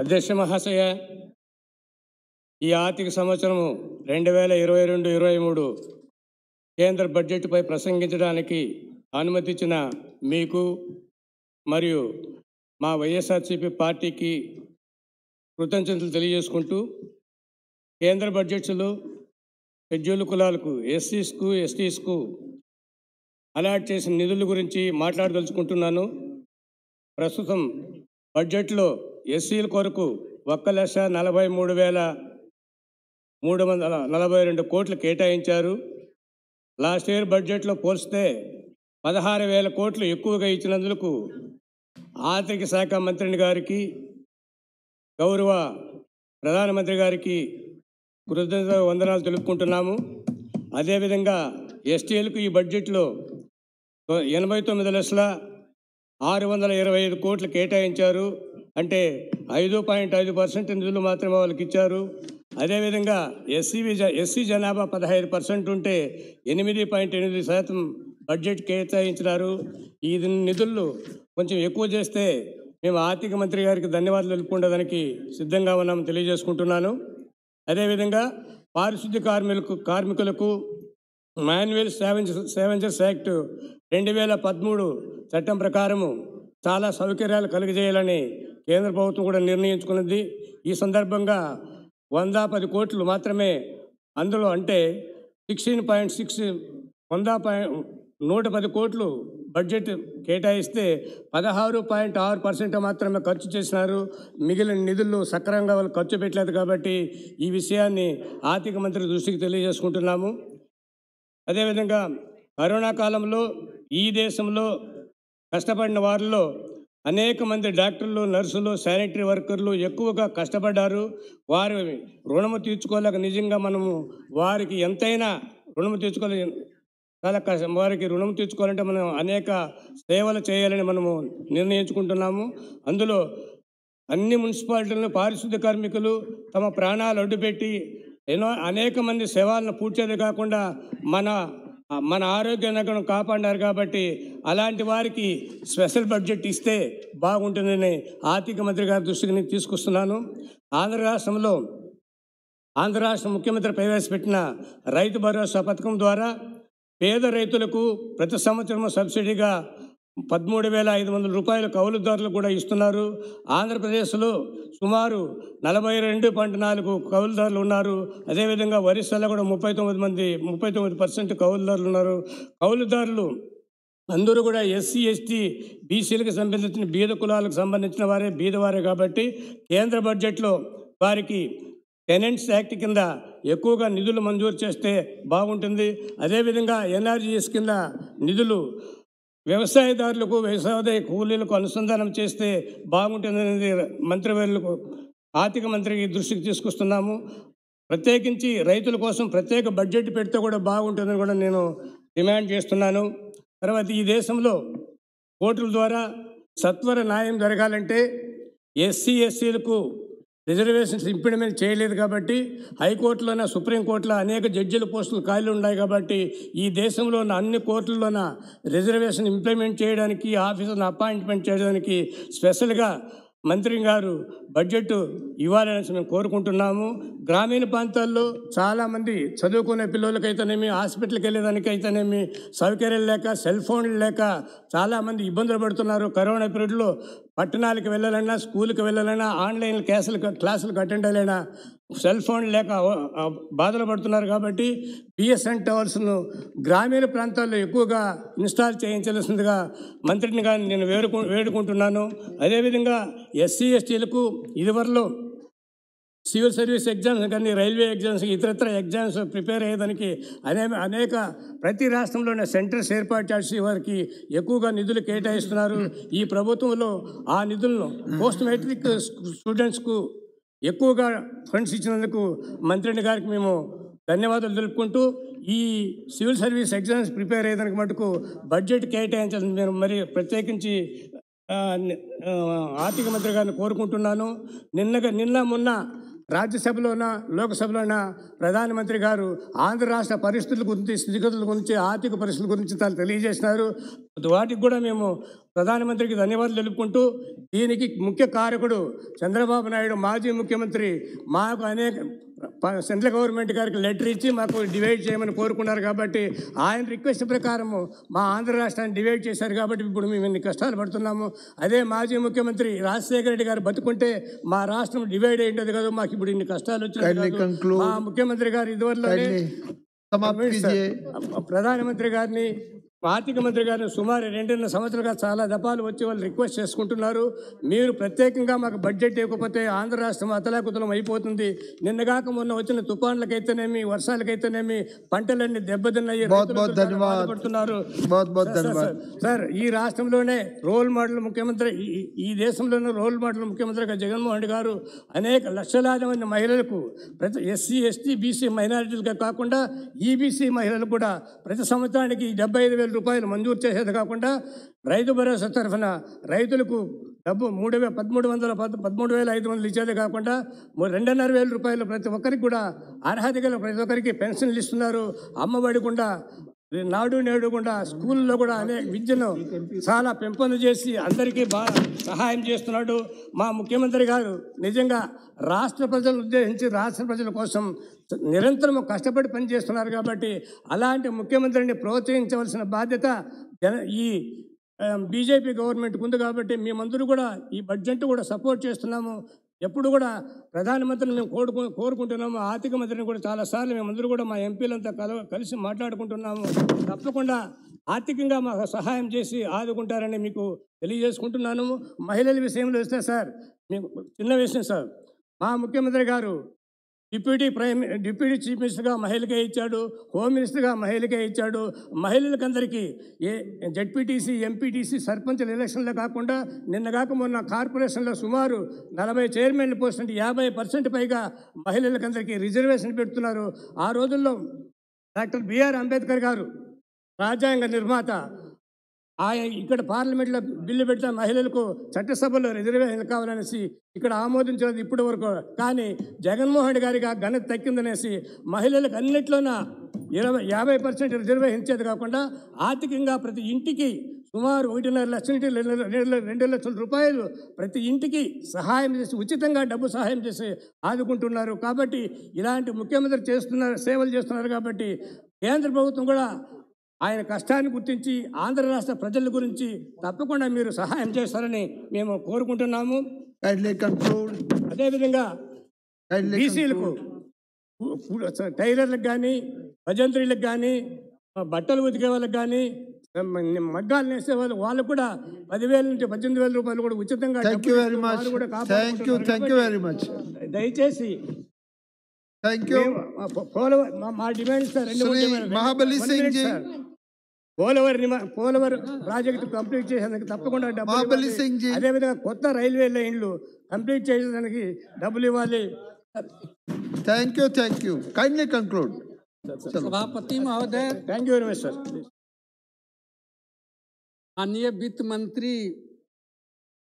అధ్యక్ష మహాశయ ఈ ఆర్థిక సంవత్సరము రెండు వేల ఇరవై రెండు ఇరవై మూడు కేంద్ర బడ్జెట్పై ప్రసంగించడానికి అనుమతించిన మీకు మరియు మా వైఎస్ఆర్సీపీ పార్టీకి కృతజ్ఞతలు తెలియజేసుకుంటూ కేంద్ర బడ్జెట్స్లో షెడ్యూల్ కులాలకు ఎస్సీస్కు ఎస్టీస్కు అలాట్ చేసిన నిధుల గురించి మాట్లాడదలుచుకుంటున్నాను ప్రస్తుతం బడ్జెట్లో ఎస్సీల కొరకు ఒక్క లక్ష నలభై మూడు వేల మూడు వందల నలభై రెండు కోట్లు కేటాయించారు లాస్ట్ ఇయర్ బడ్జెట్లో పోల్స్తే పదహారు వేల కోట్లు ఎక్కువగా ఇచ్చినందుకు ఆర్థిక శాఖ మంత్రిని గారికి గౌరవ ప్రధానమంత్రి గారికి కృతజ్ఞత వందనాలు తెలుపుకుంటున్నాము అదేవిధంగా ఎస్టీఎల్కు ఈ బడ్జెట్లో ఎనభై తొమ్మిది లక్షల ఆరు వందల ఇరవై ఐదు కోట్లు కేటాయించారు అంటే ఐదు పాయింట్ ఐదు పర్సెంట్ నిధులు మాత్రమే వాళ్ళకి ఇచ్చారు అదేవిధంగా ఎస్సీ ఎస్సీ జనాభా పదహైదు పర్సెంట్ ఉంటే ఎనిమిది పాయింట్ ఎనిమిది శాతం బడ్జెట్ కేటాయించినారు ఈ నిధులు కొంచెం ఎక్కువ చేస్తే మేము ఆర్థిక మంత్రి గారికి ధన్యవాదాలు తెలుపుకుండడానికి సిద్ధంగా ఉన్నామని తెలియజేసుకుంటున్నాను అదేవిధంగా పారిశుద్ధ్య కార్మికులకు కార్మికులకు మాన్యువల్ సేవెంజర్స్ సేవెంజర్స్ యాక్ట్ రెండు వేల పదమూడు చట్టం ప్రకారము చాలా సౌకర్యాలు కలిగజేయాలని కేంద్ర ప్రభుత్వం కూడా నిర్ణయించుకున్నది ఈ సందర్భంగా వంద పది కోట్లు మాత్రమే అందులో అంటే సిక్స్టీన్ పాయింట్ సిక్స్ వంద పాయింట్ నూట పది కోట్లు బడ్జెట్ కేటాయిస్తే పదహారు పాయింట్ ఆరు పర్సెంట్ మాత్రమే ఖర్చు చేసినారు మిగిలిన నిధులు సక్రమంగా వాళ్ళు ఖర్చు పెట్టలేదు కాబట్టి ఈ విషయాన్ని ఆర్థిక మంత్రి దృష్టికి తెలియజేసుకుంటున్నాము అదేవిధంగా కరోనా కాలంలో ఈ దేశంలో కష్టపడిన వారిలో అనేక మంది డాక్టర్లు నర్సులు శానిటరీ వర్కర్లు ఎక్కువగా కష్టపడ్డారు వారి రుణము తీర్చుకోలేక నిజంగా మనము వారికి ఎంతైనా రుణము తీర్చుకోలే చాలా కష్టం వారికి రుణం తీర్చుకోవాలంటే మనం అనేక సేవలు చేయాలని మనము నిర్ణయించుకుంటున్నాము అందులో అన్ని మున్సిపాలిటీలను పారిశుద్ధ కార్మికులు తమ ప్రాణాలు అడ్డుపెట్టి ఎన్నో అనేక మంది సేవలను పూడ్చేది కాకుండా మన మన ఆరోగ్యాన్ని కాపాడారు కాబట్టి అలాంటి వారికి స్పెషల్ బడ్జెట్ ఇస్తే బాగుంటుందని ఆర్థిక మంత్రి గారి దృష్టికి నేను తీసుకొస్తున్నాను ఆంధ్ర రాష్ట్రంలో ఆంధ్ర రాష్ట్ర ముఖ్యమంత్రి ప్రవేశపెట్టిన రైతు భరోసా పథకం ద్వారా పేద రైతులకు ప్రతి సంవత్సరం సబ్సిడీగా పదమూడు వేల ఐదు వందల రూపాయలు కౌలుదారులు కూడా ఇస్తున్నారు ఆంధ్రప్రదేశ్లో సుమారు నలభై రెండు పాయింట్ నాలుగు కౌలుదారులు ఉన్నారు అదేవిధంగా ఒరిస్సాలో కూడా ముప్పై తొమ్మిది మంది ముప్పై తొమ్మిది పర్సెంట్ కౌలుదారులు ఉన్నారు కౌలుదారులు అందరూ కూడా ఎస్సీ ఎస్టీ బీసీలకు సంబంధించిన బీద కులాలకు సంబంధించిన వారే బీదవారే కాబట్టి కేంద్ర బడ్జెట్లో వారికి టెనెంట్స్ యాక్ట్ కింద ఎక్కువగా నిధులు మంజూరు చేస్తే బాగుంటుంది అదేవిధంగా ఎన్ఆర్జీఎస్ కింద నిధులు వ్యవసాయదారులకు వ్యవసాయ కూలీలకు అనుసంధానం చేస్తే బాగుంటుందనేది మంత్రివర్యులకు ఆర్థిక మంత్రికి దృష్టికి తీసుకొస్తున్నాము ప్రత్యేకించి రైతుల కోసం ప్రత్యేక బడ్జెట్ పెడితే కూడా బాగుంటుందని కూడా నేను డిమాండ్ చేస్తున్నాను తర్వాత ఈ దేశంలో కోర్టుల ద్వారా సత్వర న్యాయం జరగాలంటే ఎస్సీ ఎస్సీలకు రిజర్వేషన్స్ ఇంప్లిమెంట్ చేయలేదు కాబట్టి హైకోర్టులోన సుప్రీంకోర్టులో అనేక జడ్జిల పోస్టులు ఖాళీలు ఉన్నాయి కాబట్టి ఈ దేశంలో ఉన్న అన్ని కోర్టుల్లోన రిజర్వేషన్ ఇంప్లిమెంట్ చేయడానికి ఆఫీసర్ని అపాయింట్మెంట్ చేయడానికి స్పెషల్గా మంత్రి గారు బడ్జెట్ ఇవ్వాలని మేము కోరుకుంటున్నాము గ్రామీణ ప్రాంతాల్లో చాలామంది చదువుకునే పిల్లలకైతేనేమి హాస్పిటల్కి వెళ్ళేదానికైతేనేమి సౌకర్యాలు లేక సెల్ ఫోన్లు లేక చాలామంది ఇబ్బందులు పడుతున్నారు కరోనా పీరియడ్లో పట్టణాలకు వెళ్ళాలన్నా స్కూల్కి వెళ్ళాలన్నా ఆన్లైన్ క్లాసులు క్లాసులకు అటెండ్ అయ్యాలైనా సెల్ ఫోన్ లేక బాధలు పడుతున్నారు కాబట్టి బిఎస్ఎన్ టవర్స్ను గ్రామీణ ప్రాంతాల్లో ఎక్కువగా ఇన్స్టాల్ చేయించవలసిందిగా మంత్రిని కానీ నేను వేడుకు వేడుకుంటున్నాను అదేవిధంగా ఎస్సీ ఎస్టీలకు ఇదివరలో సివిల్ సర్వీస్ ఎగ్జామ్స్ కానీ రైల్వే ఎగ్జామ్స్ ఇతరత్ర ఎగ్జామ్స్ ప్రిపేర్ అయ్యేదానికి అనే అనేక ప్రతి రాష్ట్రంలోనే సెంటర్స్ ఏర్పాటు చేసి వారికి ఎక్కువగా నిధులు కేటాయిస్తున్నారు ఈ ప్రభుత్వంలో ఆ నిధులను పోస్ట్ మెట్రిక్ స్టూడెంట్స్కు ఎక్కువగా ఫండ్స్ ఇచ్చినందుకు మంత్రిని గారికి మేము ధన్యవాదాలు తెలుపుకుంటూ ఈ సివిల్ సర్వీస్ ఎగ్జామ్స్ ప్రిపేర్ అయ్యేదానికి మటుకు బడ్జెట్ కేటాయించాలని నేను మరి ప్రత్యేకించి ఆర్థిక మంత్రి గారిని కోరుకుంటున్నాను నిన్నగా నిన్న మొన్న రాజ్యసభలోన లోకసభలోన ప్రధానమంత్రి గారు ఆంధ్ర రాష్ట్ర పరిస్థితుల గురించి స్థితిగతుల గురించి ఆర్థిక పరిస్థితుల గురించి తాను తెలియజేసినారు వాటికి కూడా మేము ప్రధానమంత్రికి ధన్యవాదాలు తెలుపుకుంటూ దీనికి ముఖ్య కారకుడు చంద్రబాబు నాయుడు మాజీ ముఖ్యమంత్రి మాకు అనేక సెంట్రల్ గవర్నమెంట్ గారికి లెటర్ ఇచ్చి మాకు డివైడ్ చేయమని కోరుకున్నారు కాబట్టి ఆయన రిక్వెస్ట్ ప్రకారము మా ఆంధ్ర రాష్ట్రాన్ని డివైడ్ చేశారు కాబట్టి ఇప్పుడు మేము ఇన్ని కష్టాలు పడుతున్నాము అదే మాజీ ముఖ్యమంత్రి రాజశేఖర రెడ్డి గారు బతుకుంటే మా రాష్ట్రం డివైడ్ అయ్యేది కదా మాకు ఇప్పుడు ఇన్ని కష్టాలు వచ్చినాయి మా ముఖ్యమంత్రి గారు ఇదివరలో ప్రధానమంత్రి గారిని ఆర్థిక మంత్రి గారు సుమారు రెండున్నర సంవత్సరాలుగా చాలా దఫాలు వచ్చి వాళ్ళు రిక్వెస్ట్ చేసుకుంటున్నారు మీరు ప్రత్యేకంగా మాకు బడ్జెట్ ఇవ్వకపోతే ఆంధ్ర రాష్ట్రం అతలాకుతలం అయిపోతుంది నిన్నగాక మొన్న వచ్చిన తుఫాన్లకైతేనేమి వర్షాలకైతేనేమి పంటలన్నీ దెబ్బతిన్నాయి పడుతున్నారు సార్ ఈ రాష్ట్రంలోనే రోల్ మోడల్ ముఖ్యమంత్రి ఈ దేశంలోనే రోల్ మోడల్ ముఖ్యమంత్రిగా జగన్మోహన్ రెడ్డి గారు అనేక లక్షలాది మంది మహిళలకు ప్రతి ఎస్సీ ఎస్టీ బీసీ మైనారిటీలుగా కాకుండా ఈబీసీ మహిళలు కూడా ప్రతి సంవత్సరానికి డెబ్బై ఐదు వేలు వేల రూపాయలు మంజూరు చేసేది కాకుండా రైతు భరోసా తరఫున రైతులకు డబ్బు మూడు వేల పదమూడు వందల పద పదమూడు వేల ఐదు వందలు ఇచ్చేదే కాకుండా రెండున్నర వేల రూపాయలు ప్రతి ఒక్కరికి కూడా అర్హత గల ప్రతి ఒక్కరికి పెన్షన్లు ఇస్తున్నారు అమ్మఒడి కూడా నాడు నేడు కూడా స్కూల్లో కూడా అనే విద్యను చాలా పెంపొంద చేసి అందరికీ బాగా సహాయం చేస్తున్నాడు మా ముఖ్యమంత్రి గారు నిజంగా రాష్ట్ర ప్రజలను ఉద్దేశించి రాష్ట్ర ప్రజల కోసం నిరంతరం కష్టపడి పనిచేస్తున్నారు కాబట్టి అలాంటి ముఖ్యమంత్రిని ప్రోత్సహించవలసిన బాధ్యత ఈ బీజేపీ గవర్నమెంట్కి ఉంది కాబట్టి మేమందరూ కూడా ఈ బడ్జెట్ కూడా సపోర్ట్ చేస్తున్నాము ఎప్పుడు కూడా ప్రధానమంత్రిని మేము కోరుకు కోరుకుంటున్నాము ఆర్థిక మంత్రిని కూడా చాలాసార్లు మేమందరూ కూడా మా ఎంపీలంతా కల కలిసి మాట్లాడుకుంటున్నాము తప్పకుండా ఆర్థికంగా మాకు సహాయం చేసి ఆదుకుంటారని మీకు తెలియజేసుకుంటున్నాను మహిళల విషయంలో వస్తే సార్ మీకు చిన్న విషయం సార్ మా ముఖ్యమంత్రి గారు డిప్యూటీ ప్రైమ్ డిప్యూటీ చీఫ్ మినిస్టర్గా మహిళకే ఇచ్చాడు హోమ్ మినిస్టర్గా మహిళకే ఇచ్చాడు మహిళలకందరికీ ఏ జడ్పీటీసీ ఎంపీటీసీ సర్పంచ్ల ఎలక్షన్లో కాకుండా నిన్నగాక మొన్న కార్పొరేషన్లో సుమారు నలభై చైర్మన్లు పోస్ట్ యాభై పర్సెంట్ పైగా మహిళలకందరికీ రిజర్వేషన్ పెడుతున్నారు ఆ రోజుల్లో డాక్టర్ బిఆర్ అంబేద్కర్ గారు రాజ్యాంగ నిర్మాత ఆయా ఇక్కడ పార్లమెంట్లో బిల్లు పెడితే మహిళలకు చట్టసభలో రిజర్వేషన్ కావాలనేసి ఇక్కడ ఆమోదించలేదు ఇప్పటి వరకు కానీ జగన్మోహన్ గారికి ఆ ఘనత తక్కిందనేసి మహిళలకు అన్నిట్లోన ఇరవై యాభై పర్సెంట్ రిజర్వేషన్ ఇచ్చేది కాకుండా ఆర్థికంగా ప్రతి ఇంటికి సుమారు ఒకటిన్నర లక్షల రెండు లక్షల రూపాయలు ప్రతి ఇంటికి సహాయం చేసి ఉచితంగా డబ్బు సహాయం చేసి ఆదుకుంటున్నారు కాబట్టి ఇలాంటి ముఖ్యమంత్రి చేస్తున్నారు సేవలు చేస్తున్నారు కాబట్టి కేంద్ర ప్రభుత్వం కూడా ఆయన కష్టాన్ని గుర్తించి ఆంధ్ర రాష్ట్ర ప్రజల గురించి తప్పకుండా మీరు సహాయం చేస్తారని మేము కోరుకుంటున్నాము అదేవిధంగా బీసీలకు టైలర్లకు కానీ భజంత్రీలకు కానీ బట్టలు ఉతికే వాళ్ళకి కానీ మగ్గాలు నేసే వాళ్ళు వాళ్ళకు కూడా పదివేల నుంచి పద్దెనిమిది వేల రూపాయలు కూడా ఉచితంగా దయచేసి మా demand sir Mahabali Singh ji Polavaram Polavaram project complete చేసేందుకు తప్పకుండా డబ్బులు అదేవిధంగా కొత్త రైల్వే లైన్లు కంప్లీట్ చేసేదానికి డబ్బులు ఇవ్వాలి thank you thank you kindly conclude సభాపతి महोदय thank you very much sir माननीय విత్ మంత్రి